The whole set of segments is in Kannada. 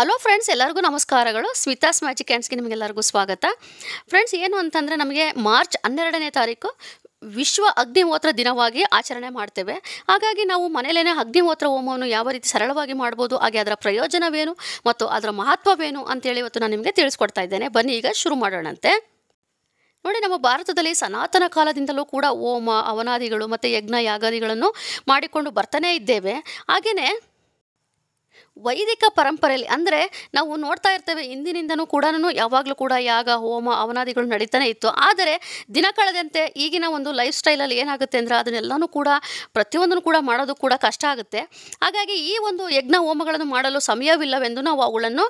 ಹಲೋ ಫ್ರೆಂಡ್ಸ್ ಎಲ್ಲರಿಗೂ ನಮಸ್ಕಾರಗಳು ಸ್ಮಿತಾಸ್ ಮ್ಯಾಜಿಕ್ ಕ್ಯಾಂಡ್ಸ್ಗೆ ನಿಮಗೆಲ್ಲರಿಗೂ ಸ್ವಾಗತ ಫ್ರೆಂಡ್ಸ್ ಏನು ಅಂತಂದರೆ ನಮಗೆ ಮಾರ್ಚ್ ಹನ್ನೆರಡನೇ ತಾರೀಕು ವಿಶ್ವ ಅಗ್ನಿಹೋತ್ರ ದಿನವಾಗಿ ಆಚರಣೆ ಮಾಡ್ತೇವೆ ಹಾಗಾಗಿ ನಾವು ಮನೆಯಲ್ಲೇ ಅಗ್ನಿಹೋತ್ರ ಹೋಮವನ್ನು ಯಾವ ರೀತಿ ಸರಳವಾಗಿ ಮಾಡ್ಬೋದು ಹಾಗೆ ಅದರ ಪ್ರಯೋಜನವೇನು ಮತ್ತು ಅದರ ಮಹತ್ವವೇನು ಅಂತೇಳಿ ಇವತ್ತು ನಾನು ನಿಮಗೆ ತಿಳಿಸ್ಕೊಡ್ತಾ ಇದ್ದೇನೆ ಬನ್ನಿ ಈಗ ಶುರು ಮಾಡೋಣಂತೆ ನೋಡಿ ನಮ್ಮ ಭಾರತದಲ್ಲಿ ಸನಾತನ ಕಾಲದಿಂದಲೂ ಕೂಡ ಓಮ ಅವನಾದಿಗಳು ಮತ್ತು ಯಜ್ಞ ಯಾಗಾದಿಗಳನ್ನು ಮಾಡಿಕೊಂಡು ಬರ್ತಾನೇ ಇದ್ದೇವೆ ಹಾಗೆಯೇ ವೈದಿಕ ಪರಂಪರೆಯಲ್ಲಿ ಅಂದರೆ ನಾವು ನೋಡ್ತಾ ಇರ್ತೇವೆ ಇಂದಿನಿಂದನೂ ಕೂಡ ಯಾವಾಗಲೂ ಕೂಡ ಯಾಗ ಹೋಮ ಅವನಾದಿಗಳು ನಡೀತಾನೆ ಇತ್ತು ಆದರೆ ದಿನ ಕಳೆದಂತೆ ಈಗಿನ ಒಂದು ಲೈಫ್ ಸ್ಟೈಲಲ್ಲಿ ಏನಾಗುತ್ತೆ ಅಂದರೆ ಅದನ್ನೆಲ್ಲನೂ ಕೂಡ ಪ್ರತಿಯೊಂದನ್ನು ಕೂಡ ಮಾಡೋದು ಕೂಡ ಕಷ್ಟ ಆಗುತ್ತೆ ಹಾಗಾಗಿ ಈ ಒಂದು ಯಜ್ಞ ಹೋಮಗಳನ್ನು ಮಾಡಲು ಸಮಯವಿಲ್ಲವೆಂದು ನಾವು ಅವುಗಳನ್ನು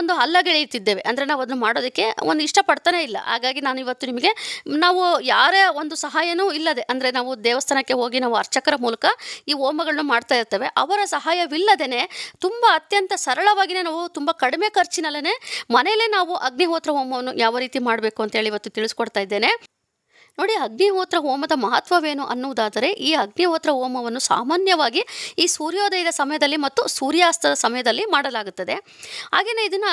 ಒಂದು ಹಲ್ಲಗೆಳೆಯುತ್ತಿದ್ದೇವೆ ಅಂದರೆ ನಾವು ಅದನ್ನು ಮಾಡೋದಕ್ಕೆ ಒಂದು ಇಷ್ಟಪಡ್ತಾನೇ ಇಲ್ಲ ಹಾಗಾಗಿ ನಾನು ಇವತ್ತು ನಿಮಗೆ ನಾವು ಯಾರೇ ಒಂದು ಸಹಾಯವೂ ಇಲ್ಲದೆ ಅಂದರೆ ನಾವು ದೇವಸ್ಥಾನಕ್ಕೆ ಹೋಗಿ ನಾವು ಅರ್ಚಕರ ಮೂಲಕ ಈ ಹೋಮಗಳನ್ನು ಮಾಡ್ತಾ ಇರ್ತೇವೆ ಅವರ ಸಹಾಯವಿಲ್ಲದೇ ತುಂಬ ತುಂಬ ಅತ್ಯಂತ ಸರಳವಾಗಿಯೇ ನಾವು ತುಂಬ ಕಡಿಮೆ ಖರ್ಚಿನಲ್ಲೇ ಮನೆಯಲ್ಲೇ ನಾವು ಅಗ್ನಿಹೋತ್ರ ಹೋಮವನ್ನು ಯಾವ ರೀತಿ ಮಾಡಬೇಕು ಅಂತೇಳಿ ಇವತ್ತು ತಿಳಿಸ್ಕೊಡ್ತಾ ಇದ್ದೇನೆ ನೋಡಿ ಅಗ್ನಿಹೋತ್ರ ಹೋಮದ ಮಹತ್ವವೇನು ಅನ್ನುವುದಾದರೆ ಈ ಅಗ್ನಿಹೋತ್ರ ಹೋಮವನ್ನು ಸಾಮಾನ್ಯವಾಗಿ ಈ ಸೂರ್ಯೋದಯದ ಸಮಯದಲ್ಲಿ ಮತ್ತು ಸೂರ್ಯಾಸ್ತದ ಸಮಯದಲ್ಲಿ ಮಾಡಲಾಗುತ್ತದೆ ಹಾಗೆಯೇ ಇದನ್ನು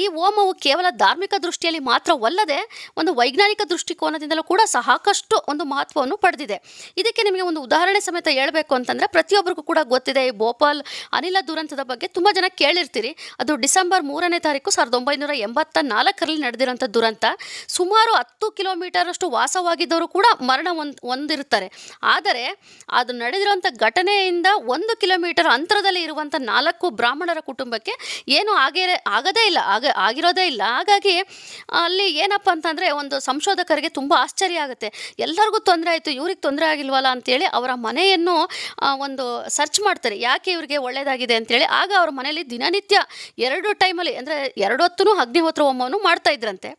ಈ ಹೋಮವು ಕೇವಲ ಧಾರ್ಮಿಕ ದೃಷ್ಟಿಯಲ್ಲಿ ಮಾತ್ರವಲ್ಲದೆ ಒಂದು ವೈಜ್ಞಾನಿಕ ದೃಷ್ಟಿಕೋನದಿಂದಲೂ ಕೂಡ ಸಾಕಷ್ಟು ಒಂದು ಮಹತ್ವವನ್ನು ಪಡೆದಿದೆ ಇದಕ್ಕೆ ನಿಮಗೆ ಒಂದು ಉದಾಹರಣೆ ಸಮೇತ ಹೇಳಬೇಕು ಅಂತಂದರೆ ಪ್ರತಿಯೊಬ್ಬರಿಗೂ ಕೂಡ ಗೊತ್ತಿದೆ ಈ ಭೋಪಾಲ್ ಅನಿಲ ದುರಂತದ ಬಗ್ಗೆ ತುಂಬ ಜನ ಕೇಳಿರ್ತೀರಿ ಅದು ಡಿಸೆಂಬರ್ ಮೂರನೇ ತಾರೀಕು ಸಾವಿರದ ಒಂಬೈನೂರ ಎಂಬತ್ತ ನಾಲ್ಕರಲ್ಲಿ ನಡೆದಿರುವಂಥ ದುರಂತ ಸುಮಾರು ಹತ್ತು ಅಷ್ಟು ವಾಸವಾಗಿ ಆಗಿದ್ದವರು ಕೂಡ ಮರಣ ಹೊಂದ್ ಆದರೆ ಅದು ನಡೆದಿರುವಂಥ ಘಟನೆಯಿಂದ ಒಂದು ಕಿಲೋಮೀಟರ್ ಅಂತರದಲ್ಲಿ ಇರುವಂಥ ನಾಲ್ಕು ಬ್ರಾಹ್ಮಣರ ಕುಟುಂಬಕ್ಕೆ ಏನು ಆಗಿರೇ ಆಗದೇ ಇಲ್ಲ ಆಗ ಆಗಿರೋದೇ ಇಲ್ಲ ಹಾಗಾಗಿ ಅಲ್ಲಿ ಏನಪ್ಪ ಅಂತಂದರೆ ಒಂದು ಸಂಶೋಧಕರಿಗೆ ತುಂಬ ಆಶ್ಚರ್ಯ ಆಗುತ್ತೆ ಎಲ್ಲರಿಗೂ ತೊಂದರೆ ಆಯಿತು ಇವ್ರಿಗೆ ತೊಂದರೆ ಆಗಿಲ್ವಲ್ಲ ಅಂತೇಳಿ ಅವರ ಮನೆಯನ್ನು ಒಂದು ಸರ್ಚ್ ಮಾಡ್ತಾರೆ ಯಾಕೆ ಇವರಿಗೆ ಒಳ್ಳೆಯದಾಗಿದೆ ಅಂತೇಳಿ ಆಗ ಅವ್ರ ಮನೆಯಲ್ಲಿ ದಿನನಿತ್ಯ ಎರಡು ಟೈಮಲ್ಲಿ ಅಂದರೆ ಎರಡು ಹೊತ್ತು ಅಗ್ನಿಹೋತ್ರ ಹೋಮವನ್ನು ಮಾಡ್ತಾ ಇದ್ರಂತೆ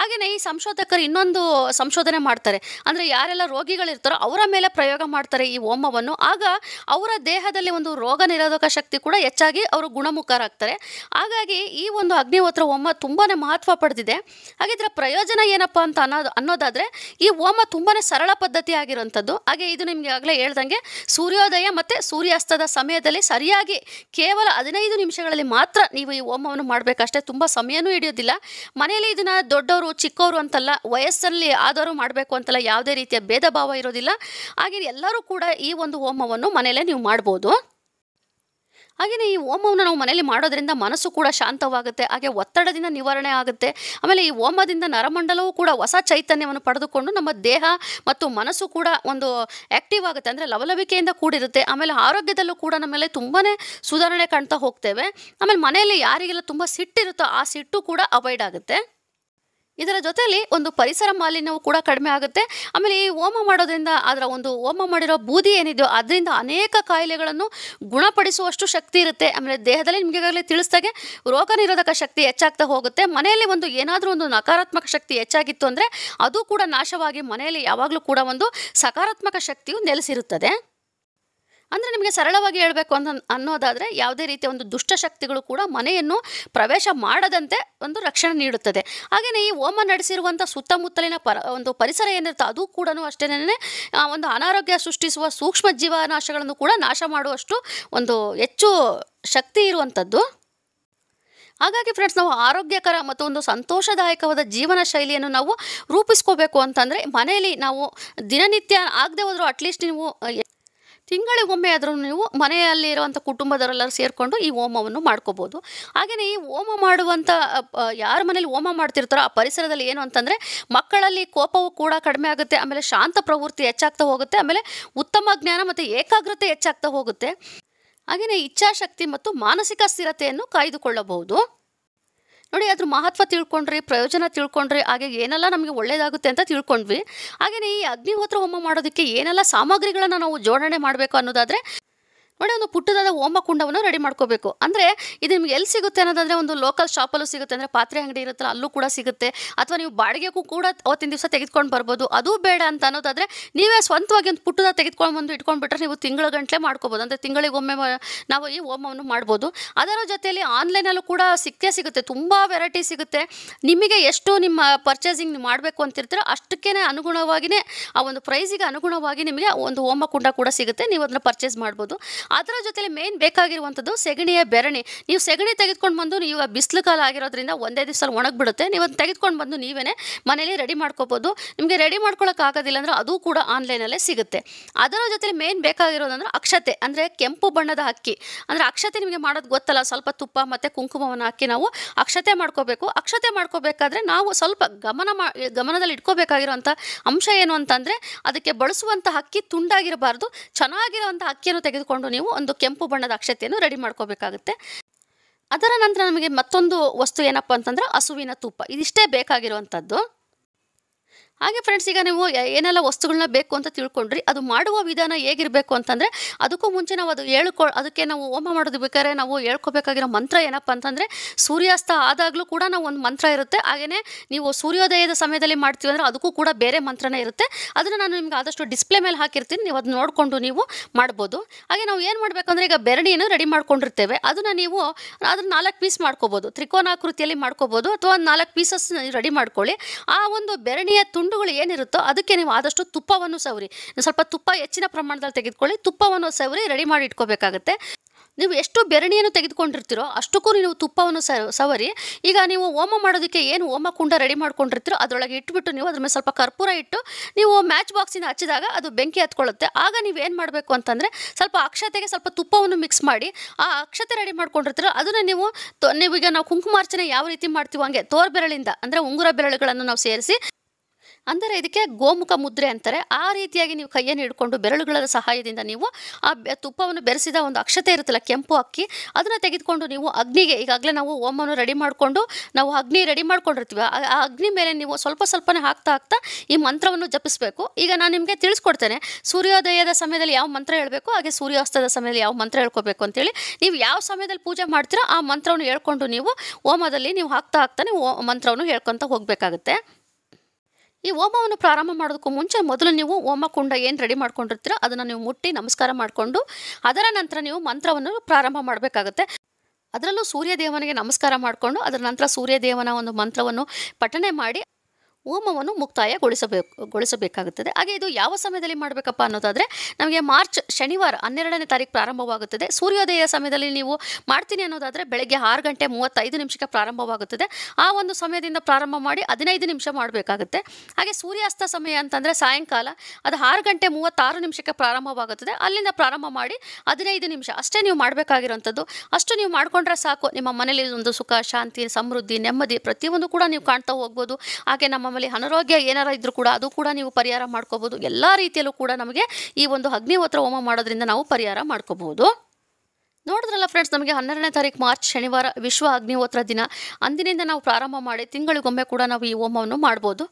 ಹಾಗೆಯೇ ಈ ಸಂಶೋಧಕರು ಇನ್ನೊಂದು ಸಂಶೋಧನೆ ಮಾಡ್ತಾರೆ ಮಾಡ್ತಾರೆ ಅಂದರೆ ಯಾರೆಲ್ಲ ರೋಗಿಗಳಿರ್ತಾರೋ ಅವರ ಮೇಲೆ ಪ್ರಯೋಗ ಮಾಡ್ತಾರೆ ಈ ಓಮವನ್ನು ಆಗ ಅವರ ದೇಹದಲ್ಲಿ ಒಂದು ರೋಗ ನಿರೋಧಕ ಶಕ್ತಿ ಕೂಡ ಹೆಚ್ಚಾಗಿ ಅವರು ಗುಣಮುಖರಾಗ್ತಾರೆ ಹಾಗಾಗಿ ಈ ಒಂದು ಅಗ್ನಿಹೋತ್ರ ಹೋಮ ತುಂಬಾ ಮಹತ್ವ ಪಡೆದಿದೆ ಹಾಗೆ ಇದರ ಪ್ರಯೋಜನ ಏನಪ್ಪ ಅಂತ ಅನ್ನೋದು ಅನ್ನೋದಾದರೆ ಈ ಹೋಮ ತುಂಬಾ ಸರಳ ಪದ್ಧತಿ ಆಗಿರುವಂಥದ್ದು ಹಾಗೆ ಇದು ನಿಮಗೆ ಆಗಲೇ ಹೇಳ್ದಂಗೆ ಸೂರ್ಯೋದಯ ಮತ್ತು ಸೂರ್ಯಾಸ್ತದ ಸಮಯದಲ್ಲಿ ಸರಿಯಾಗಿ ಕೇವಲ ಹದಿನೈದು ನಿಮಿಷಗಳಲ್ಲಿ ಮಾತ್ರ ನೀವು ಈ ಹೋಮವನ್ನು ಮಾಡಬೇಕಷ್ಟೇ ತುಂಬ ಸಮಯನೂ ಹಿಡಿಯೋದಿಲ್ಲ ಮನೆಯಲ್ಲಿ ಇದನ್ನು ದೊಡ್ಡವರು ಚಿಕ್ಕವರು ಅಂತಲ್ಲ ವಯಸ್ಸಲ್ಲಿ ಆದವರು ಮಾಡಬೇಕು ಅಂತಲ್ಲ ಯಾವುದೇ ರೀತಿಯ ಭೇದ ಭಾವ ಇರೋದಿಲ್ಲ ಹಾಗೆ ಎಲ್ಲರೂ ಕೂಡ ಈ ಒಂದು ಹೋಮವನ್ನು ಮನೆಯಲ್ಲೇ ನೀವು ಮಾಡ್ಬೋದು ಹಾಗೆಯೇ ಈ ಹೋಮವನ್ನು ನಾವು ಮನೆಯಲ್ಲಿ ಮಾಡೋದ್ರಿಂದ ಮನಸ್ಸು ಕೂಡ ಶಾಂತವಾಗುತ್ತೆ ಹಾಗೆ ಒತ್ತಡದಿಂದ ನಿವಾರಣೆ ಆಗುತ್ತೆ ಆಮೇಲೆ ಈ ಹೋಮದಿಂದ ನರಮಂಡಲವೂ ಕೂಡ ಹೊಸ ಚೈತನ್ಯವನ್ನು ಪಡೆದುಕೊಂಡು ನಮ್ಮ ದೇಹ ಮತ್ತು ಮನಸ್ಸು ಕೂಡ ಒಂದು ಆ್ಯಕ್ಟಿವ್ ಆಗುತ್ತೆ ಅಂದರೆ ಲವಲವಿಕೆಯಿಂದ ಕೂಡಿರುತ್ತೆ ಆಮೇಲೆ ಆರೋಗ್ಯದಲ್ಲೂ ಕೂಡ ನಮ್ಮಲ್ಲಿ ತುಂಬಾ ಸುಧಾರಣೆ ಕಾಣ್ತಾ ಹೋಗ್ತೇವೆ ಆಮೇಲೆ ಮನೆಯಲ್ಲಿ ಯಾರಿಗೆಲ್ಲ ತುಂಬ ಸಿಟ್ಟಿರುತ್ತೋ ಆ ಸಿಟ್ಟು ಕೂಡ ಅವಾಯ್ಡ್ ಆಗುತ್ತೆ ಇದರ ಜೊತೆಯಲ್ಲಿ ಒಂದು ಪರಿಸರ ಮಾಲಿನ್ಯವು ಕೂಡ ಕಡಿಮೆ ಆಗುತ್ತೆ ಆಮೇಲೆ ಈ ಹೋಮ ಮಾಡೋದ್ರಿಂದ ಅದರ ಒಂದು ಹೋಮ ಮಾಡಿರೋ ಬೂದಿ ಏನಿದೆಯೋ ಅದರಿಂದ ಅನೇಕ ಕಾಯಿಲೆಗಳನ್ನು ಗುಣಪಡಿಸುವಷ್ಟು ಶಕ್ತಿ ಇರುತ್ತೆ ಆಮೇಲೆ ದೇಹದಲ್ಲಿ ನಿಮಗೆ ಈಗಾಗಲೇ ತಿಳಿಸ್ದಾಗೆ ರೋಗ ನಿರೋಧಕ ಶಕ್ತಿ ಹೆಚ್ಚಾಗ್ತಾ ಹೋಗುತ್ತೆ ಮನೆಯಲ್ಲಿ ಒಂದು ಏನಾದರೂ ಒಂದು ನಕಾರಾತ್ಮಕ ಶಕ್ತಿ ಹೆಚ್ಚಾಗಿತ್ತು ಅಂದರೆ ಅದು ಕೂಡ ನಾಶವಾಗಿ ಮನೆಯಲ್ಲಿ ಯಾವಾಗಲೂ ಕೂಡ ಒಂದು ಸಕಾರಾತ್ಮಕ ಶಕ್ತಿಯು ನೆಲೆಸಿರುತ್ತದೆ ಅಂದರೆ ನಿಮಗೆ ಸರಳವಾಗಿ ಹೇಳಬೇಕು ಅಂತ ಅನ್ನೋದಾದರೆ ಯಾವುದೇ ರೀತಿಯ ಒಂದು ದುಷ್ಟಶಕ್ತಿಗಳು ಕೂಡ ಮನೆಯನ್ನು ಪ್ರವೇಶ ಮಾಡದಂತೆ ಒಂದು ರಕ್ಷಣೆ ನೀಡುತ್ತದೆ ಹಾಗೆಯೇ ಈ ಹೋಮ ನಡೆಸಿರುವಂಥ ಸುತ್ತಮುತ್ತಲಿನ ಪರ ಒಂದು ಪರಿಸರ ಏನಿರುತ್ತೆ ಅದು ಕೂಡ ಅಷ್ಟೇ ಒಂದು ಅನಾರೋಗ್ಯ ಸೃಷ್ಟಿಸುವ ಸೂಕ್ಷ್ಮ ಜೀವನಾಶಗಳನ್ನು ಕೂಡ ನಾಶ ಮಾಡುವಷ್ಟು ಒಂದು ಹೆಚ್ಚು ಶಕ್ತಿ ಇರುವಂಥದ್ದು ಹಾಗಾಗಿ ಫ್ರೆಂಡ್ಸ್ ನಾವು ಆರೋಗ್ಯಕರ ಮತ್ತು ಒಂದು ಸಂತೋಷದಾಯಕವಾದ ಜೀವನ ಶೈಲಿಯನ್ನು ನಾವು ರೂಪಿಸ್ಕೋಬೇಕು ಅಂತಂದರೆ ಮನೆಯಲ್ಲಿ ನಾವು ದಿನನಿತ್ಯ ಆಗದೆ ಹೋದರೂ ಅಟ್ಲೀಸ್ಟ್ ನೀವು ತಿಂಗಳಿಗೊಮ್ಮೆ ಆದರೂ ನೀವು ಮನೆಯಲ್ಲಿರುವಂಥ ಕುಟುಂಬದವರೆಲ್ಲರೂ ಸೇರಿಕೊಂಡು ಈ ಹೋಮವನ್ನು ಮಾಡ್ಕೋಬೋದು ಹಾಗೆಯೇ ಈ ಹೋಮ ಮಾಡುವಂಥ ಯಾರ ಮನೇಲಿ ಹೋಮ ಮಾಡ್ತಿರ್ತಾರೋ ಆ ಪರಿಸರದಲ್ಲಿ ಏನು ಅಂತಂದರೆ ಮಕ್ಕಳಲ್ಲಿ ಕೋಪವು ಕೂಡ ಕಡಿಮೆ ಆಗುತ್ತೆ ಆಮೇಲೆ ಶಾಂತ ಪ್ರವೃತ್ತಿ ಹೆಚ್ಚಾಗ್ತಾ ಹೋಗುತ್ತೆ ಆಮೇಲೆ ಉತ್ತಮ ಜ್ಞಾನ ಮತ್ತು ಏಕಾಗ್ರತೆ ಹೆಚ್ಚಾಗ್ತಾ ಹೋಗುತ್ತೆ ಹಾಗೆಯೇ ಇಚ್ಛಾಶಕ್ತಿ ಮತ್ತು ಮಾನಸಿಕ ಸ್ಥಿರತೆಯನ್ನು ಕಾಯ್ದುಕೊಳ್ಳಬಹುದು ನೋಡಿ ಅದ್ರ ಮಹತ್ವ ತಿಳ್ಕೊಂಡ್ರಿ ಪ್ರಯೋಜನ ತಿಳ್ಕೊಂಡ್ರಿ ಹಾಗೆ ಏನೆಲ್ಲ ನಮಗೆ ಒಳ್ಳೇದಾಗುತ್ತೆ ಅಂತ ತಿಳ್ಕೊಂಡ್ವಿ ಹಾಗೆಯೇ ಈ ಅಗ್ನಿಹೋತ್ರ ಹೋಮ ಮಾಡೋದಕ್ಕೆ ಏನೆಲ್ಲ ಸಾಮಗ್ರಿಗಳನ್ನ ನಾವು ಜೋಡಣೆ ಮಾಡಬೇಕು ಅನ್ನೋದಾದರೆ ನೋಡಿ ಒಂದು ಪುಟ್ಟದಾದ ಹೋಮ ಕುಂಡವನ್ನು ರೆಡಿ ಮಾಡ್ಕೋಬೇಕು ಅಂದರೆ ಇದು ನಿಮ್ಗೆ ಎಲ್ಲಿ ಸಿಗುತ್ತೆ ಅನ್ನೋದಾದರೆ ಒಂದು ಲೋಕಲ್ ಶಾಪಲ್ಲೂ ಸಿಗುತ್ತೆ ಅಂದರೆ ಪಾತ್ರೆ ಅಂಗಡಿ ಇರುತ್ತಲ್ಲ ಅಲ್ಲೂ ಕೂಡ ಸಿಗುತ್ತೆ ಅಥವಾ ನೀವು ಬಾಡಿಗೆಗೂ ಕೂಡ ಅವತ್ತಿನ ದಿವಸ ತೆಗೆದುಕೊಂಡು ಬರ್ಬೋದು ಅದು ಬೇಡ ಅಂತ ಅನ್ನೋದಾದರೆ ನೀವೇ ಸ್ವಂತವಾಗಿ ಒಂದು ಪುಟ್ಟದ ತೆಗೆದುಕೊಂಡು ಬಂದು ಇಟ್ಕೊಂಡ್ಬಿಟ್ರೆ ನೀವು ತಿಂಗಳ ಗಂಟಲೆ ಮಾಡ್ಕೋಬೋದು ಅಂದರೆ ತಿಂಗಳಿಗೊಮ್ಮೆ ನಾವು ಈ ಹೋಮವನ್ನು ಮಾಡ್ಬೋದು ಅದರ ಜೊತೆಯಲ್ಲಿ ಆನ್ಲೈನಲ್ಲೂ ಕೂಡ ಸಿಕ್ಕೇ ಸಿಗುತ್ತೆ ತುಂಬ ವೆರೈಟಿ ಸಿಗುತ್ತೆ ನಿಮಗೆ ಎಷ್ಟು ನಿಮ್ಮ ಪರ್ಚೇಸಿಂಗ್ ಮಾಡಬೇಕು ಅಂತಿರ್ತೀರೋ ಅಷ್ಟಕ್ಕೇ ಅನುಗುಣವಾಗಿಯೇ ಆ ಒಂದು ಪ್ರೈಸಿಗೆ ಅನುಗುಣವಾಗಿ ನಿಮಗೆ ಒಂದು ಹೋಮ ಕುಂಡ ಕೂಡ ಸಿಗುತ್ತೆ ನೀವು ಅದನ್ನು ಪರ್ಚೇಸ್ ಮಾಡ್ಬೋದು ಅದರ ಜೊತೆಲಿ ಮೇನ್ ಬೇಕಾಗಿರುವಂಥದ್ದು ಸೆಗಣಿಯ ಬೆರಣಿ ನೀವು ಸೆಗಣಿ ತೆಗೆದುಕೊಂಡು ಬಂದು ನೀವು ಬಿಸಿಲು ಕಾಲ ಆಗಿರೋದ್ರಿಂದ ಒಂದೇ ದಿವಸ ಒಣಗಿಬಿಡುತ್ತೆ ನೀವು ಅದನ್ನು ತೆಗೆದುಕೊಂಡು ಬಂದು ನೀವೇ ಮನೇಲಿ ರೆಡಿ ಮಾಡ್ಕೋಬೋದು ನಿಮಗೆ ರೆಡಿ ಮಾಡ್ಕೊಳ್ಳೋಕ್ಕಾಗೋದಿಲ್ಲ ಅಂದರೆ ಅದು ಕೂಡ ಆನ್ಲೈನಲ್ಲೇ ಸಿಗುತ್ತೆ ಅದರ ಜೊತೆಲಿ ಮೇನ್ ಬೇಕಾಗಿರೋದಂದ್ರೆ ಅಕ್ಷತೆ ಅಂದರೆ ಕೆಂಪು ಬಣ್ಣದ ಅಕ್ಕಿ ಅಂದರೆ ಅಕ್ಷತೆ ನಿಮಗೆ ಮಾಡೋದು ಗೊತ್ತಲ್ಲ ಸ್ವಲ್ಪ ತುಪ್ಪ ಮತ್ತು ಕುಂಕುಮವನ್ನು ಹಾಕಿ ನಾವು ಅಕ್ಷತೆ ಮಾಡ್ಕೋಬೇಕು ಅಕ್ಷತೆ ಮಾಡ್ಕೋಬೇಕಾದ್ರೆ ನಾವು ಸ್ವಲ್ಪ ಗಮನ ಮಾ ಗಮನದಲ್ಲಿ ಇಟ್ಕೋಬೇಕಾಗಿರುವಂಥ ಅಂಶ ಏನು ಅಂತಂದರೆ ಅದಕ್ಕೆ ಬಳಸುವಂಥ ಅಕ್ಕಿ ತುಂಡಾಗಿರಬಾರ್ದು ಚೆನ್ನಾಗಿರುವಂಥ ಅಕ್ಕಿಯನ್ನು ತೆಗೆದುಕೊಂಡು ನೀವು ಒಂದು ಕೆಂಪು ಬಣ್ಣದ ಅಕ್ಷತೆಯನ್ನು ರೆಡಿ ಮಾಡ್ಕೋಬೇಕಾಗುತ್ತೆ ಅದರ ನಂತರ ನಮಗೆ ಮತ್ತೊಂದು ವಸ್ತು ಏನಪ್ಪ ಅಂತಂದ್ರೆ ಹಸುವಿನ ತುಪ್ಪ ಇದಿಷ್ಟೇ ಬೇಕಾಗಿರುವಂಥದ್ದು ಹಾಗೆ ಫ್ರೆಂಡ್ಸ್ ಈಗ ನೀವು ಏನೆಲ್ಲ ವಸ್ತುಗಳನ್ನ ಬೇಕು ಅಂತ ತಿಳ್ಕೊಂಡ್ರಿ ಅದು ಮಾಡುವ ವಿಧಾನ ಹೇಗಿರಬೇಕು ಅಂತಂದರೆ ಅದಕ್ಕೂ ಮುಂಚೆ ನಾವು ಅದು ಹೇಳ್ಕೊ ಅದಕ್ಕೆ ನಾವು ಹೋಮ ಮಾಡೋದು ಬೇಕಾದ್ರೆ ನಾವು ಹೇಳ್ಕೊಬೇಕಾಗಿರೋ ಮಂತ್ರ ಏನಪ್ಪ ಅಂತಂದರೆ ಸೂರ್ಯಾಸ್ತ ಆದಾಗಲೂ ಕೂಡ ನಾವು ಒಂದು ಮಂತ್ರ ಇರುತ್ತೆ ಹಾಗೆಯೇ ನೀವು ಸೂರ್ಯೋದಯದ ಸಮಯದಲ್ಲಿ ಮಾಡ್ತೀವಿ ಅಂದರೆ ಅದಕ್ಕೂ ಕೂಡ ಬೇರೆ ಮಂತ್ರನೇ ಇರುತ್ತೆ ಅದನ್ನು ನಾನು ನಿಮ್ಗೆ ಆದಷ್ಟು ಡಿಸ್ಪ್ಲೇ ಮೇಲೆ ಹಾಕಿರ್ತೀನಿ ನೀವು ಅದು ನೋಡಿಕೊಂಡು ನೀವು ಮಾಡ್ಬೋದು ಹಾಗೆ ನಾವು ಏನು ಮಾಡಬೇಕಂದ್ರೆ ಈಗ ಬೆರಣಿಯನ್ನು ರೆಡಿ ಮಾಡ್ಕೊಂಡಿರ್ತೇವೆ ಅದನ್ನು ನೀವು ಅದರ ನಾಲ್ಕು ಪೀಸ್ ಮಾಡ್ಕೋಬೋದು ತ್ರಿಕೋನಾಕೃತಿಯಲ್ಲಿ ಮಾಡ್ಕೋಬೋದು ಅಥವಾ ನಾಲ್ಕು ಪೀಸಸ್ ರೆಡಿ ಮಾಡ್ಕೊಳ್ಳಿ ಆ ಒಂದು ಬೆರಣಿಯ ತುಂಡು ತುಂಡುಗಳು ಏನಿರುತ್ತೋ ಅದಕ್ಕೆ ನೀವು ಆದಷ್ಟು ತುಪ್ಪವನ್ನು ಸವರಿ ಸ್ವಲ್ಪ ತುಪ್ಪ ಹೆಚ್ಚಿನ ಪ್ರಮಾಣದಲ್ಲಿ ತೆಗೆದುಕೊಳ್ಳಿ ತುಪ್ಪವನ್ನು ಸವರಿ ರೆಡಿ ಮಾಡಿ ಇಟ್ಕೋಬೇಕಾಗುತ್ತೆ ನೀವು ಎಷ್ಟು ಬೆರಣಿಯನ್ನು ತೆಗೆದುಕೊಂಡಿರ್ತೀರೋ ಅಷ್ಟಕ್ಕೂ ನೀವು ತುಪ್ಪವನ್ನು ಸವರಿ ಈಗ ನೀವು ಹೋಮ ಮಾಡೋದಕ್ಕೆ ಏನು ಹೋಮ ಕುಂಡ ರೆಡಿ ಮಾಡ್ಕೊಂಡಿರ್ತೀರೋ ಅದರೊಳಗೆ ಇಟ್ಬಿಟ್ಟು ನೀವು ಅದ್ರ ಮೇಲೆ ಸ್ವಲ್ಪ ಕರ್ಪೂರ ಇಟ್ಟು ನೀವು ಮ್ಯಾಚ್ ಬಾಕ್ಸಿನ ಹಚ್ಚಿದಾಗ ಅದು ಬೆಂಕಿ ಹತ್ಕೊಳ್ಳುತ್ತೆ ಆಗ ನೀವು ಏನು ಮಾಡಬೇಕು ಅಂತಂದರೆ ಸ್ವಲ್ಪ ಅಕ್ಷತೆಗೆ ಸ್ವಲ್ಪ ತುಪ್ಪವನ್ನು ಮಿಕ್ಸ್ ಮಾಡಿ ಆ ಅಕ್ಷತೆ ರೆಡಿ ಮಾಡ್ಕೊಂಡಿರ್ತೀರೋ ಅದನ್ನು ನೀವು ನೀವೀಗ ನಾವು ಕುಂಕುಮಾರ್ಚನೆ ಯಾವ ರೀತಿ ಮಾಡ್ತೀವೋ ಹಂಗೆ ತೋರ್ ಬೆರಳಿಂದ ಅಂದರೆ ಉಂಗುರ ಬೆರಳುಗಳನ್ನು ನಾವು ಸೇರಿಸಿ ಅಂದರೆ ಇದಕ್ಕೆ ಗೋಮುಖ ಮುದ್ರೆ ಅಂತಾರೆ ಆ ರೀತಿಯಾಗಿ ನೀವು ಕೈಯನ್ನು ಹಿಡ್ಕೊಂಡು ಬೆರಳುಗಳ ಸಹಾಯದಿಂದ ನೀವು ಆ ತುಪ್ಪವನ್ನು ಬೆರೆಸಿದ ಒಂದು ಅಕ್ಷತೆ ಇರುತ್ತಲ್ಲ ಕೆಂಪು ಅಕ್ಕಿ ಅದನ್ನು ತೆಗೆದುಕೊಂಡು ನೀವು ಅಗ್ನಿಗೆ ಈಗಾಗಲೇ ನಾವು ಓಮವನ್ನು ರೆಡಿ ಮಾಡಿಕೊಂಡು ನಾವು ಅಗ್ನಿ ರೆಡಿ ಮಾಡ್ಕೊಂಡಿರ್ತೀವಿ ಆ ಅಗ್ನಿ ಮೇಲೆ ನೀವು ಸ್ವಲ್ಪ ಸ್ವಲ್ಪನೇ ಹಾಕ್ತಾ ಹಾಕ್ತಾ ಈ ಮಂತ್ರವನ್ನು ಜಪಿಸಬೇಕು ಈಗ ನಾನು ನಿಮಗೆ ತಿಳಿಸ್ಕೊಡ್ತೇನೆ ಸೂರ್ಯೋದಯದ ಸಮಯದಲ್ಲಿ ಯಾವ ಮಂತ್ರ ಹೇಳಬೇಕು ಹಾಗೆ ಸೂರ್ಯಾಸ್ತದ ಸಮಯದಲ್ಲಿ ಯಾವ ಮಂತ್ರ ಹೇಳ್ಕೋಬೇಕು ಅಂತೇಳಿ ನೀವು ಯಾವ ಸಮಯದಲ್ಲಿ ಪೂಜೆ ಮಾಡ್ತೀರೋ ಆ ಮಂತ್ರವನ್ನು ಹೇಳ್ಕೊಂಡು ನೀವು ಓಮದಲ್ಲಿ ನೀವು ಹಾಕ್ತಾ ಹಾಕ್ತಾನೆ ಮಂತ್ರವನ್ನು ಹೇಳ್ಕೊತಾ ಹೋಗಬೇಕಾಗುತ್ತೆ ಈ ಹೋಮವನ್ನು ಪ್ರಾರಂಭ ಮಾಡೋದಕ್ಕೂ ಮುಂಚೆ ಮೊದಲು ನೀವು ಹೋಮ ಕುಂಡ ಏನು ರೆಡಿ ಮಾಡ್ಕೊಂಡಿರ್ತೀರೋ ಅದನ್ನು ನೀವು ಮುಟ್ಟಿ ನಮಸ್ಕಾರ ಮಾಡಿಕೊಂಡು ಅದರ ನಂತರ ನೀವು ಮಂತ್ರವನ್ನು ಪ್ರಾರಂಭ ಮಾಡಬೇಕಾಗುತ್ತೆ ಅದರಲ್ಲೂ ಸೂರ್ಯದೇವನಿಗೆ ನಮಸ್ಕಾರ ಮಾಡಿಕೊಂಡು ಅದರ ನಂತರ ಸೂರ್ಯದೇವನ ಒಂದು ಮಂತ್ರವನ್ನು ಪಠನೆ ಮಾಡಿ ಹೋಮವನ್ನು ಮುಕ್ತಾಯಗೊಳಿಸಬೇಕು ಗೊಳಿಸಬೇಕಾಗುತ್ತದೆ ಹಾಗೆ ಇದು ಯಾವ ಸಮಯದಲ್ಲಿ ಮಾಡಬೇಕಪ್ಪ ಅನ್ನೋದಾದರೆ ನಮಗೆ ಮಾರ್ಚ್ ಶನಿವಾರ ಹನ್ನೆರಡನೇ ತಾರೀಕು ಪ್ರಾರಂಭವಾಗುತ್ತದೆ ಸೂರ್ಯೋದಯ ಸಮಯದಲ್ಲಿ ನೀವು ಮಾಡ್ತೀನಿ ಅನ್ನೋದಾದರೆ ಬೆಳಗ್ಗೆ ಆರು ಗಂಟೆ ಮೂವತ್ತೈದು ನಿಮಿಷಕ್ಕೆ ಪ್ರಾರಂಭವಾಗುತ್ತದೆ ಆ ಒಂದು ಸಮಯದಿಂದ ಪ್ರಾರಂಭ ಮಾಡಿ ಹದಿನೈದು ನಿಮಿಷ ಮಾಡಬೇಕಾಗುತ್ತೆ ಹಾಗೆ ಸೂರ್ಯಾಸ್ತ ಸಮಯ ಅಂತಂದರೆ ಸಾಯಂಕಾಲ ಅದು ಆರು ಗಂಟೆ ಮೂವತ್ತಾರು ನಿಮಿಷಕ್ಕೆ ಪ್ರಾರಂಭವಾಗುತ್ತದೆ ಅಲ್ಲಿಂದ ಪ್ರಾರಂಭ ಮಾಡಿ ಹದಿನೈದು ನಿಮಿಷ ಅಷ್ಟೇ ನೀವು ಮಾಡಬೇಕಾಗಿರುವಂಥದ್ದು ಅಷ್ಟು ನೀವು ಮಾಡಿಕೊಂಡ್ರೆ ಸಾಕು ನಿಮ್ಮ ಮನೇಲಿ ಒಂದು ಸುಖ ಶಾಂತಿ ಸಮೃದ್ಧಿ ನೆಮ್ಮದಿ ಪ್ರತಿಯೊಂದು ಕೂಡ ನೀವು ಕಾಣ್ತಾ ಹೋಗ್ಬೋದು ಹಾಗೆ ನಮ್ಮ ನಮ್ಮಲ್ಲಿ ಅನಾರೋಗ್ಯ ಏನಾರ ಇದ್ರೂ ಕೂಡ ಅದು ಕೂಡ ನೀವು ಪರಿಹಾರ ಮಾಡ್ಕೋಬೋದು ಎಲ್ಲ ರೀತಿಯಲ್ಲೂ ಕೂಡ ನಮಗೆ ಈ ಒಂದು ಅಗ್ನಿಹೋತ್ರ ಹೋಮ ಮಾಡೋದ್ರಿಂದ ನಾವು ಪರಿಹಾರ ಮಾಡ್ಕೋಬಹುದು ನೋಡಿದ್ರಲ್ಲ ಫ್ರೆಂಡ್ಸ್ ನಮಗೆ ಹನ್ನೆರಡನೇ ತಾರೀಕು ಮಾರ್ಚ್ ಶನಿವಾರ ವಿಶ್ವ ಅಗ್ನಿಹೋತ್ರ ದಿನ ಅಂದಿನಿಂದ ನಾವು ಪ್ರಾರಂಭ ಮಾಡಿ ತಿಂಗಳಿಗೊಮ್ಮೆ ಕೂಡ ನಾವು ಈ ಹೋಮವನ್ನು ಮಾಡ್ಬೋದು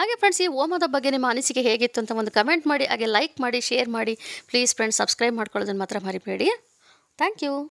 ಹಾಗೆ ಫ್ರೆಂಡ್ಸ್ ಈ ಹೋಮದ ಬಗ್ಗೆ ನಿಮ್ಮ ಅನಿಸಿಕೆ ಹೇಗಿತ್ತು ಅಂತ ಒಂದು ಕಮೆಂಟ್ ಮಾಡಿ ಹಾಗೆ ಲೈಕ್ ಮಾಡಿ ಶೇರ್ ಮಾಡಿ ಪ್ಲೀಸ್ ಫ್ರೆಂಡ್ಸ್ ಸಬ್ಸ್ಕ್ರೈಬ್ ಮಾಡ್ಕೊಳ್ಳೋದನ್ನು ಮಾತ್ರ ಮರಿಬೇಡಿ ಥ್ಯಾಂಕ್ ಯು